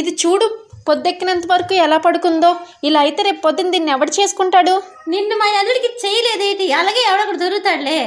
ఇది చూడు పొద్దెక్కినంత వరకు ఎలా పడుకుందో ఇలా అయితే రేపు పొద్దున్న దీన్ని ఎవడు చేసుకుంటాడు నిన్ను మా ఎదుడికి చేయలేదేంటి అలాగే ఎవడొకడు దొరుకుతాడులే